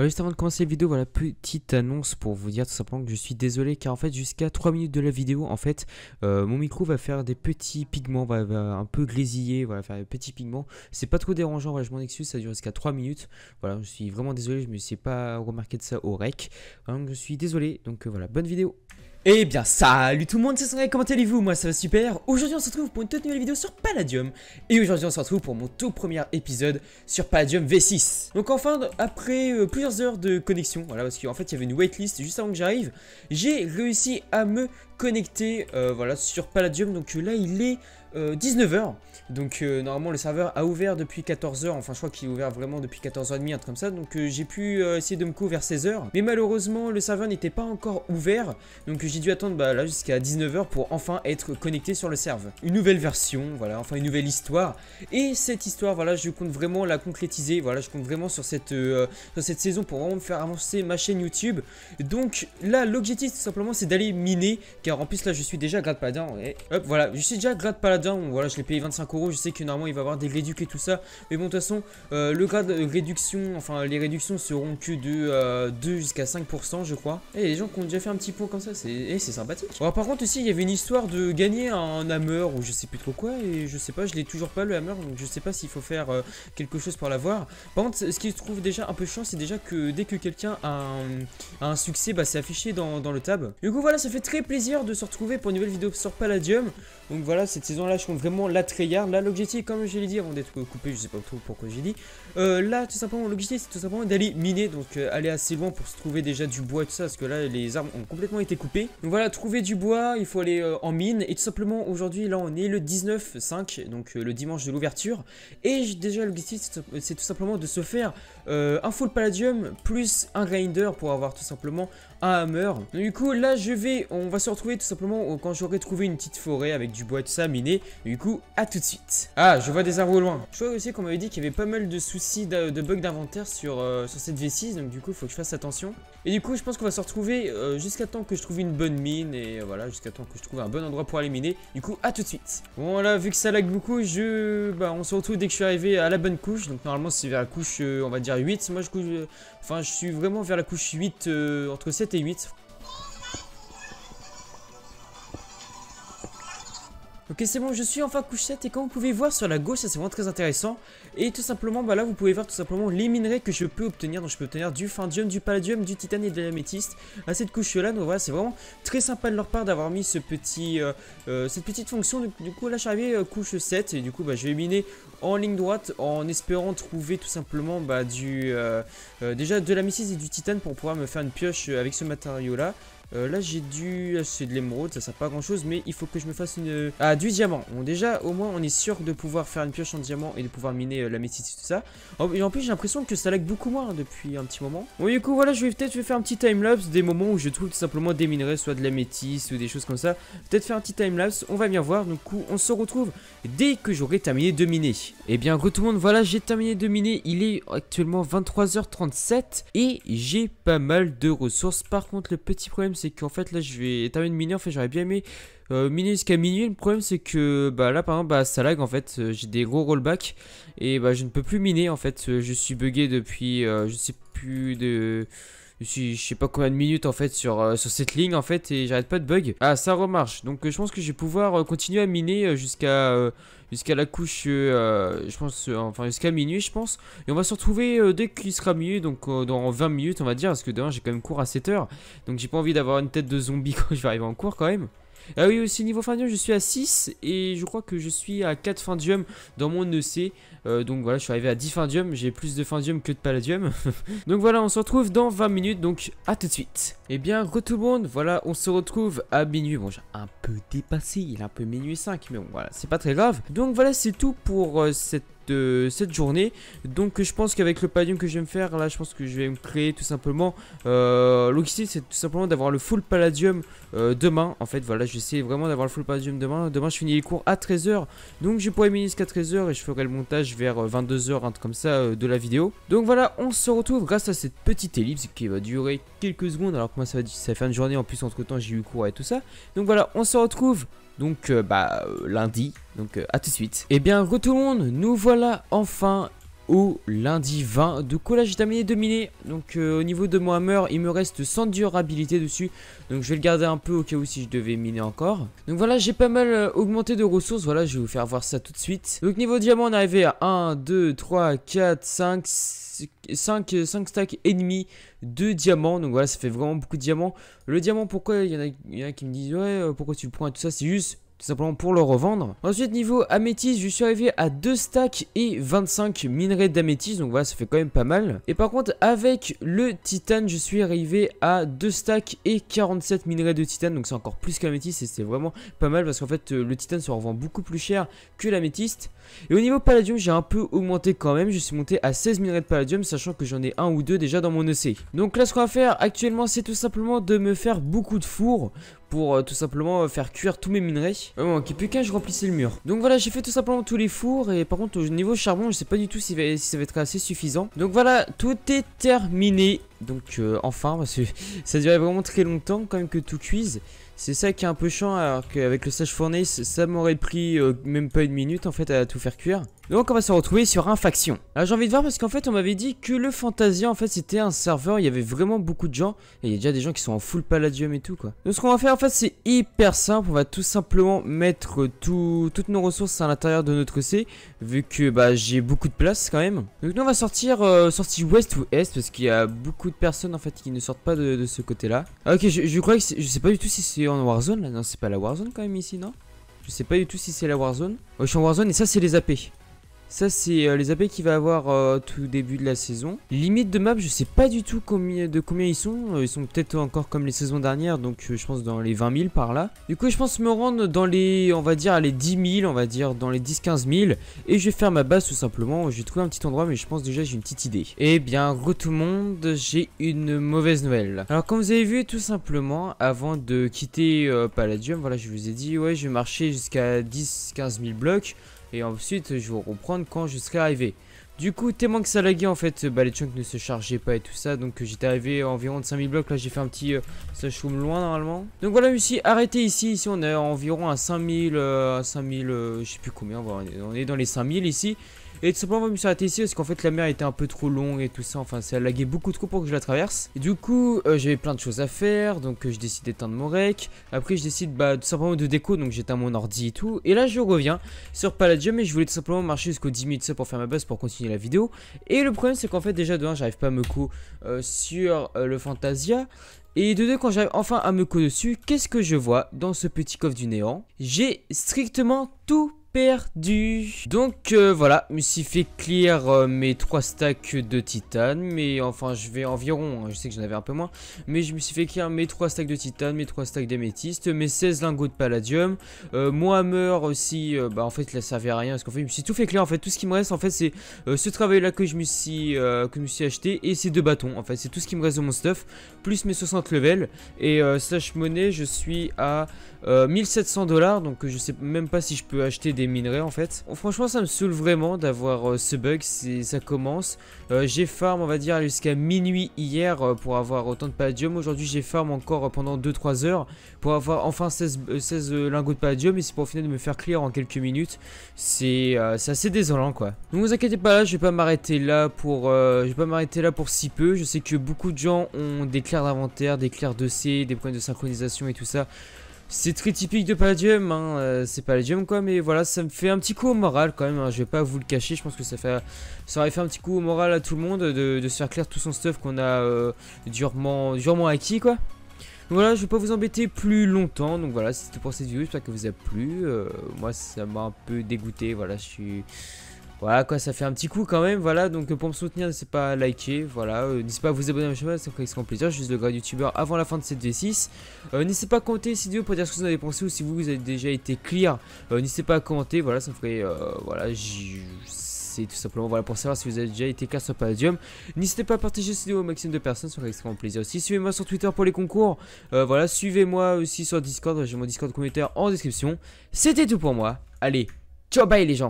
Bah, juste avant de commencer la vidéo, voilà, petite annonce pour vous dire tout simplement que je suis désolé car en fait jusqu'à 3 minutes de la vidéo, en fait, euh, mon micro va faire des petits pigments, va, un peu grésiller, voilà, faire des petits pigments. C'est pas trop dérangeant, voilà, je m'en excuse, ça dure jusqu'à 3 minutes. Voilà, je suis vraiment désolé, je me suis pas remarqué de ça au rec. donc je suis désolé, donc euh, voilà, bonne vidéo. Eh bien salut tout le monde, c'est comment allez-vous Moi ça va super, aujourd'hui on se retrouve pour une toute nouvelle vidéo sur Palladium Et aujourd'hui on se retrouve pour mon tout premier épisode sur Palladium V6 Donc enfin, après euh, plusieurs heures de connexion, voilà parce qu'en fait il y avait une waitlist juste avant que j'arrive J'ai réussi à me connecté euh, voilà, sur Palladium. Donc euh, là, il est 19h. Euh, Donc normalement, le serveur a ouvert depuis 14h. Enfin, je crois qu'il est ouvert vraiment depuis 14h30, un truc comme ça. Donc j'ai pu essayer de me couvrir vers 16h. Mais malheureusement, le serveur n'était pas encore ouvert. Donc j'ai dû attendre bah, là jusqu'à 19h pour enfin être connecté sur le serveur. Une nouvelle version, voilà, enfin une nouvelle histoire. Et cette histoire, voilà, je compte vraiment la concrétiser. Voilà, je compte vraiment sur cette, sur cette saison pour vraiment me faire avancer ma chaîne YouTube. Donc là, l'objectif tout simplement, c'est d'aller miner en plus là je suis déjà grade paladin hop voilà je suis déjà grade paladin voilà je l'ai payé 25 euros je sais que normalement il va avoir des réductions et tout ça mais bon de toute façon euh, le grade euh, réduction enfin les réductions seront que de 2 euh, jusqu'à 5% je crois et eh, les gens qui ont déjà fait un petit pot comme ça c'est eh, sympathique Alors, par contre aussi il y avait une histoire de gagner un hammer ou je sais plus trop quoi et je sais pas je l'ai toujours pas le hammer donc je sais pas s'il faut faire quelque chose pour l'avoir par contre ce qui se trouve déjà un peu chiant c'est déjà que dès que quelqu'un a, un succès bah c'est affiché dans, dans le tab du coup voilà ça fait très plaisir de se retrouver pour une nouvelle vidéo sur Palladium. Donc voilà, cette saison-là, je compte vraiment la tryhard. Là, l'objectif, comme je l'ai dit avant d'être coupé, je sais pas trop pourquoi j'ai dit. Euh, là, tout simplement, l'objectif, c'est tout simplement d'aller miner. Donc euh, aller assez loin pour se trouver déjà du bois et tout ça. Parce que là, les arbres ont complètement été coupés. Donc voilà, trouver du bois, il faut aller euh, en mine. Et tout simplement, aujourd'hui, là, on est le 19-5, donc le dimanche de l'ouverture. Et déjà, l'objectif, c'est tout simplement de se faire un full palladium plus un grinder pour avoir tout simplement un hammer. du coup, là, je vais, on va se retrouver tout simplement quand j'aurai trouvé une petite forêt avec du du bois, tout ça, miner. Du coup, à tout de suite. Ah, je vois des arbres au loin. Je vois aussi qu'on m'avait dit qu'il y avait pas mal de soucis de, bugs d'inventaire sur, euh, sur cette V6, donc du coup, faut que je fasse attention. Et du coup, je pense qu'on va se retrouver euh, jusqu'à temps que je trouve une bonne mine, et euh, voilà, jusqu'à temps que je trouve un bon endroit pour aller miner. Du coup, à tout de suite. Bon, voilà vu que ça lag beaucoup, je... Bah, on se retrouve dès que je suis arrivé à la bonne couche, donc normalement, c'est vers la couche, on va dire 8. Moi, je couche... Enfin, je suis vraiment vers la couche 8, entre 7 et 8. Ok c'est bon je suis enfin 7 et comme vous pouvez voir sur la gauche ça c'est vraiment très intéressant Et tout simplement bah là vous pouvez voir tout simplement les minerais que je peux obtenir Donc je peux obtenir du Findium, du Palladium, du Titane et de l'améthyste à cette couche là Donc voilà c'est vraiment très sympa de leur part d'avoir mis ce petit, euh, euh, cette petite fonction du, coup là je suis arrivé euh, couche 7 et du coup bah je vais miner en ligne droite en espérant trouver tout simplement bah, du euh, euh, déjà de la métisse et du titane pour pouvoir me faire une pioche avec ce matériau là. Euh, là j'ai du... c'est de l'émeraude, ça sert pas grand chose mais il faut que je me fasse une... Ah du diamant bon, Déjà au moins on est sûr de pouvoir faire une pioche en diamant et de pouvoir miner la métisse et tout ça Et en plus j'ai l'impression que ça lag beaucoup moins depuis un petit moment Bon du coup voilà je vais peut-être faire un petit timelapse des moments où je trouve tout simplement des minerais soit de la métisse ou des choses comme ça Peut-être faire un petit timelapse, on va bien voir du coup on se retrouve dès que j'aurai terminé de miner et eh bien gros tout le monde, voilà j'ai terminé de miner, il est actuellement 23h37 et j'ai pas mal de ressources. Par contre le petit problème c'est qu'en fait là je vais terminer de miner, en fait j'aurais bien aimé euh, miner jusqu'à minuit. Le problème c'est que bah là par exemple bah, ça lag en fait, euh, j'ai des gros rollbacks et bah je ne peux plus miner en fait, euh, je suis bugué depuis je sais plus de je sais pas combien de minutes en fait sur, sur cette ligne en fait et j'arrête pas de bug. Ah ça remarche. Donc je pense que je vais pouvoir continuer à miner jusqu'à jusqu'à la couche, euh, je pense, euh, enfin jusqu'à minuit, je pense. Et on va se retrouver euh, dès qu'il sera minuit, donc dans 20 minutes, on va dire, parce que demain j'ai quand même cours à 7h. Donc j'ai pas envie d'avoir une tête de zombie quand je vais arriver en cours quand même. Ah oui, aussi niveau fendium je suis à 6 et je crois que je suis à 4 fendium dans mon EC. Euh, donc voilà, je suis arrivé à 10 fendium j'ai plus de fendium que de Palladium. donc voilà, on se retrouve dans 20 minutes, donc à tout de suite. Et eh bien, re tout le monde, voilà, on se retrouve à minuit. Bon, j'ai un peu dépassé, il est un peu minuit 5, mais bon, voilà, c'est pas très grave. Donc voilà, c'est tout pour euh, cette euh, cette journée. Donc je pense qu'avec le palladium que je vais me faire, là je pense que je vais me créer tout simplement. L'objectif c'est tout simplement d'avoir le full palladium euh, demain. En fait, voilà, j'essaie vraiment d'avoir le full podium demain. Demain, je finis les cours à 13h. Donc, je pourrai jusqu'à 13h et je ferai le montage vers 22h, euh, truc comme ça, euh, de la vidéo. Donc, voilà, on se retrouve grâce à cette petite ellipse qui va durer quelques secondes. Alors que moi, ça va, ça fait une journée. En plus, entre temps, j'ai eu cours et tout ça. Donc, voilà, on se retrouve donc bah, lundi. Donc à tout de suite. Et eh bien, retour le monde, nous voilà enfin au lundi 20. Du coup là j'ai terminé de miner Donc euh, au niveau de mon hammer il me reste 100 durabilité dessus. Donc je vais le garder un peu au cas où si je devais miner encore. Donc voilà j'ai pas mal euh, augmenté de ressources. Voilà je vais vous faire voir ça tout de suite. Donc niveau diamant on est arrivé à 1, 2, 3, 4, 5, 5, 5 stacks et de diamants. Donc voilà ça fait vraiment beaucoup de diamants. Le diamant pourquoi il y, en a, il y en a qui me disent ouais euh, pourquoi tu le prends et tout ça c'est juste tout simplement pour le revendre. Ensuite, niveau améthyste, je suis arrivé à 2 stacks et 25 minerais d'améthyste, donc voilà, ça fait quand même pas mal. Et par contre, avec le titane, je suis arrivé à 2 stacks et 47 minerais de titane, donc c'est encore plus qu'améthyste et c'est vraiment pas mal parce qu'en fait, euh, le titane se revend beaucoup plus cher que l'améthyste. Et au niveau palladium, j'ai un peu augmenté quand même, je suis monté à 16 minerais de palladium, sachant que j'en ai un ou deux déjà dans mon EC. Donc là, ce qu'on va faire actuellement, c'est tout simplement de me faire beaucoup de fours pour euh, tout simplement euh, faire cuire tous mes minerais. Bon qui plus qu'un, je remplissais le mur. Donc voilà, j'ai fait tout simplement tous les fours. Et par contre, au niveau charbon, je sais pas du tout si ça va être assez suffisant. Donc voilà, tout est terminé. Donc euh, enfin, parce que ça durait vraiment très longtemps quand même que tout cuise. C'est ça qui est un peu chiant, alors qu'avec le sage fournace, ça m'aurait pris euh, même pas une minute en fait à tout faire cuire. Donc on va se retrouver sur un faction. Alors j'ai envie de voir parce qu'en fait on m'avait dit que le Fantasia en fait c'était un serveur, il y avait vraiment beaucoup de gens. Et il y a déjà des gens qui sont en full palladium et tout quoi. Donc ce qu'on va faire en fait c'est hyper simple, on va tout simplement mettre toutes nos ressources à l'intérieur de notre C. Vu que bah j'ai beaucoup de place quand même. Donc nous on va sortir, euh, sortie ouest ou est parce qu'il y a beaucoup personnes en fait qui ne sortent pas de, ce côté-là. Ah, ok, je, crois que je sais pas du tout si c'est en Warzone là. Non, c'est pas la Warzone quand même ici, non Je sais pas du tout si c'est la Warzone. Oh, je suis en Warzone et ça c'est les AP. Ça, c'est euh, les AP qu'il va avoir euh, tout début de la saison. Limite de map, je sais pas du tout combien, de combien ils sont. Euh, ils sont peut-être encore comme les saisons dernières, donc je pense dans les 20 000 par là. Du coup, je pense me rendre dans les, on va dire, les 10 000, on va dire dans les 10-15 000. Et je vais faire ma base tout simplement. J'ai trouvé un petit endroit, mais je pense déjà j'ai une petite idée. Eh bien, gros tout le monde, j'ai une mauvaise nouvelle. Alors, comme vous avez vu, tout simplement, avant de quitter Palladium, voilà, je vous ai dit, ouais, je vais marcher jusqu'à 10-15 000 blocs. Et ensuite, je vais reprendre quand je serai arrivé. Du coup, tellement que ça laguait en fait, bah, les chunks ne se chargeaient pas et tout ça. Donc j'étais arrivé à environ de 5000 blocs. Là, j'ai fait un petit euh, loin normalement. Donc voilà, je me suis arrêté ici. Ici, on est environ à 5000, euh, à 5000, euh, je sais plus combien. On est dans les 5000 ici. Et tout simplement, je me me arrêté ici parce qu'en fait, la mer était un peu trop longue et tout ça. Enfin, ça laguait lagué beaucoup trop pour que je la traverse. Et du coup, euh, j'avais plein de choses à faire. Donc, euh, je décide d'éteindre mon rec. Après, je décide bah, tout simplement de déco. Donc, j'éteins mon ordi et tout. Et là, je reviens sur Palladium et je voulais tout simplement marcher jusqu'au 10 minutes pour faire ma base pour continuer la vidéo. Et le problème, c'est qu'en fait, déjà, de 1, j'arrive pas à me coup euh, sur le Fantasia. Et de deux, quand j'arrive enfin à me coup dessus, qu'est-ce que je vois dans ce petit coffre du néant J'ai strictement tout perdu. Donc euh, voilà, me suis fait clear euh, mes 3 stacks de titane, mais enfin je vais environ, hein, je sais que j'en avais un peu moins, mais je me suis fait clear mes 3 stacks de titane, mes 3 stacks d'améthyste, mes 16 lingots de palladium, euh, moi mon aussi, bah en fait il ça servait à rien, parce qu'en fait je me suis tout fait clear, en fait tout ce qui me reste en fait c'est ce travail là que je me suis, que me suis acheté et ces deux bâtons, en fait c'est tout ce qui me reste de mon stuff, plus mes 60 levels, et sache monnaie je suis à 1700 dollars, donc je sais même pas si je peux acheter des minerais en fait. Franchement ça me saoule vraiment d'avoir euh, ce bug, ça commence. Euh, j'ai farm on va dire jusqu'à minuit hier euh, pour avoir autant de palladium. Aujourd'hui j'ai farm encore pendant 2-3 heures pour avoir enfin 16, 16 lingots de palladium et c'est pour finir de me faire clear en quelques minutes. C'est assez désolant quoi. Ne vous inquiétez pas là, je vais pas m'arrêter là pour je vais pas m'arrêter là pour si peu. Je sais que beaucoup de gens ont des clairs d'inventaire, des clairs de C, des points de synchronisation et tout ça. C'est très typique de Palladium, hein, euh, c'est Palladium quoi, mais voilà, ça me fait un petit coup au moral quand même, hein, je vais pas vous le cacher, je pense que ça, fait, ça aurait fait un petit coup au moral à tout le monde de, se faire clair tout son stuff qu'on a euh, durement, durement acquis quoi. voilà, je vais pas vous embêter plus longtemps, donc voilà, c'était tout pour cette vidéo, j'espère que vous a plu, euh, moi ça m'a un peu dégoûté, voilà, je suis... Voilà quoi, ça fait un petit coup quand même, voilà, donc euh, pour me soutenir, n'hésitez pas à liker, voilà, euh, n'hésitez pas à vous abonner à ma chaîne, ça ferait extrêmement plaisir, juste suis le grand youtubeur avant la fin de cette V6. Euh, n'hésitez pas à commenter cette vidéo pour dire ce que vous en avez pensé ou si vous, vous avez déjà été clear, n'hésitez pas à commenter, voilà, ça ferait, voilà, c'est tout simplement, voilà, pour savoir si vous avez déjà été clear sur Palladium. N'hésitez pas à partager cette vidéo au maximum de personnes, ça ferait extrêmement plaisir aussi. Suivez-moi sur Twitter pour les concours, voilà, suivez-moi aussi sur Discord, j'ai mon Discord communautaire en description. C'était tout pour moi, allez, ciao bye les gens